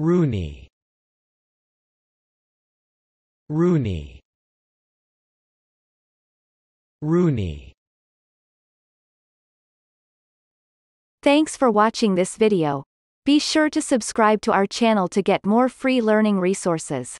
Rooney Rooney Rooney Thanks for watching this video. Be sure to subscribe to our channel to get more free learning resources.